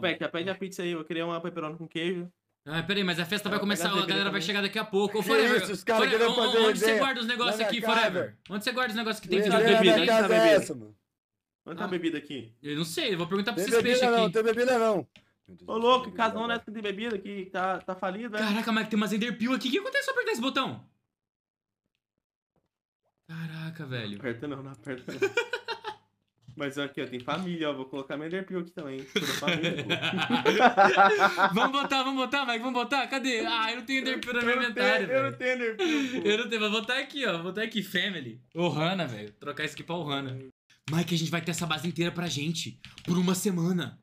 Peca, pede a pizza aí, eu queria uma pepperoni com queijo. Ah, peraí, mas a festa tá vai começar, a galera vai chegar daqui a pouco. Ô, Forever, isso, os caras querendo fazer onde você guarda os negócios aqui, Forever? Onde você guarda os negócios que tem de bebida? Né, onde tá a é bebida? Onde tá a bebida aqui? Eu não sei, eu vou perguntar pra vocês peixes aqui. Não, tem bebida não. Ô, louco, casão nessa né, de bebida aqui, tá, tá falida. É? Caraca, mas tem umas Enderpeel aqui. O que acontece se eu apertar esse botão? Caraca, velho. Não aperta não, não aperta não. Mas aqui, ó, tem família, ó. Vou colocar meu Enderpeel aqui também. família, vamos botar, vamos botar, Mike, vamos botar? Cadê? Ah, eu não tenho Enderpeel na minha inventário, velho. Eu não tenho Enderpeel. Eu não tenho, vou botar aqui, ó. Vou botar aqui, Family. O Hanna, velho. Trocar isso aqui pra o Hanna. Mike, a gente vai ter essa base inteira pra gente. Por uma semana.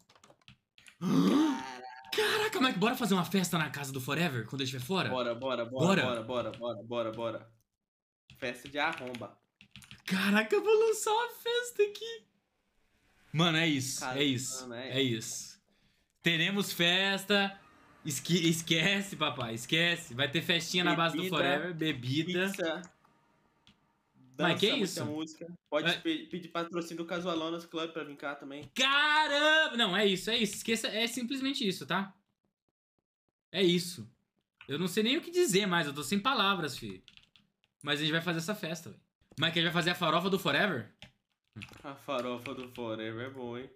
Caraca, Mike, bora fazer uma festa na casa do Forever quando ele for fora? Bora, bora, bora, bora, bora, bora, bora, bora. Festa de arromba. Caraca, eu vou lançar uma festa aqui. Mano, é isso, é isso, mano, é, é isso. Teremos festa. Esque esquece, papai, esquece. Vai ter festinha bebida, na base do Forever, bebida. Pizza. Mas que é isso? Pode é. pedir patrocínio do Casualonas Club pra vir cá também. Caramba! Não, é isso, é isso. Esqueça, é simplesmente isso, tá? É isso. Eu não sei nem o que dizer mais, eu tô sem palavras, filho Mas a gente vai fazer essa festa, velho. Mas que a gente vai fazer a farofa do Forever? A farofa do Forever é bom, hein?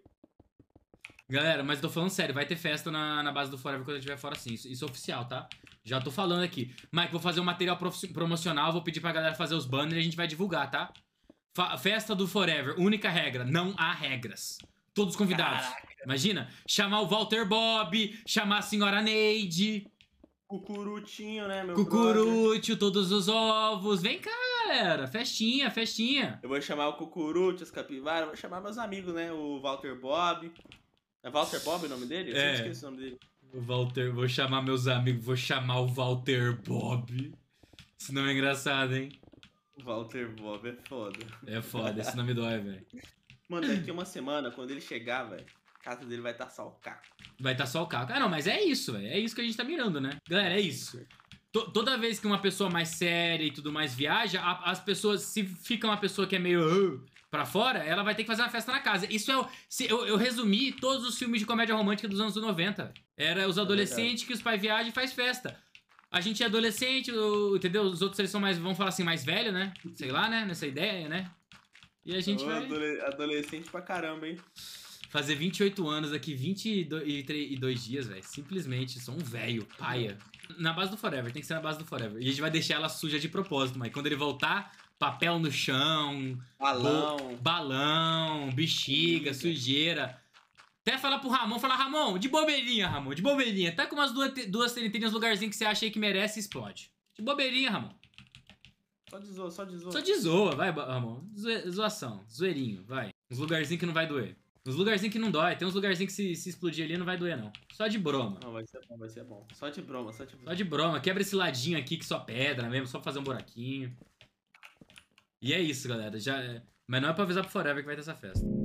Galera, mas tô falando sério, vai ter festa na, na base do Forever quando eu estiver fora sim. Isso, isso, é oficial, tá? Já tô falando aqui. Mike, vou fazer um material promocional, vou pedir pra galera fazer os banners e a gente vai divulgar, tá? festa do Forever, única regra, não há regras. Todos convidados. Caraca. Imagina, chamar o Walter Bob, chamar a senhora Neide. Cucurutinho, né, meu Cucurutinho, brother. todos os ovos. Vem cá, galera. Festinha, festinha. Eu vou chamar o Cucurute, os capivaras, vou chamar meus amigos, né? O Walter Bob. É Walter Bob o nome dele? Eu é. o nome dele. O Walter, vou chamar meus amigos, vou chamar o Walter Bob. Esse nome é engraçado, hein? Walter Bob é foda. É foda, esse nome dói, velho. Mano, daqui uma semana, quando ele chegar, velho, a casa dele vai estar tá só o caco. Vai estar tá só o caco. Ah, não, mas é isso, velho. É isso que a gente tá mirando, né? Galera, é isso toda vez que uma pessoa mais séria e tudo mais viaja, a, as pessoas, se fica uma pessoa que é meio uh, para fora, ela vai ter que fazer uma festa na casa. Isso é. Se, eu, eu resumi todos os filmes de comédia romântica dos anos 90. Era os é adolescentes é que os pais viajam e faz festa. A gente é adolescente, entendeu? Os outros eles são mais, vão falar assim, mais velho, né? Sei lá, né? Nessa ideia, né? E a gente vai. Adolescente pra caramba, hein? fazer 28 anos daqui 22 dias, velho. Simplesmente, sou um velho, paia. Na base do Forever, tem que ser na base do Forever. E a gente vai deixar ela suja de propósito, mas quando ele voltar, papel no chão, balão, balão bexiga, sujeira. Até falar pro Ramon, falar, Ramon, de bobeirinha, Ramon, de bobeirinha. Tá com umas duas, duas nos lugarzinhos que você acha aí que merece explode. De bobeirinha, Ramon. Só de zoa, só de zoa. Só de zoa, vai, Ramon. zoação, zoeirinho, vai. Uns lugarzinhos que não vai doer. Nos lugarzinhos que não dói. Tem uns lugarzinhos que se, se explodir ali não vai doer, não. Só de broma. Não, vai ser bom, vai ser bom. Só de broma, só de broma. Só de broma. Quebra esse ladinho aqui que só pedra mesmo, só fazer um buraquinho. E é isso, galera. Já... Mas não é pra avisar pro Forever que vai ter essa festa.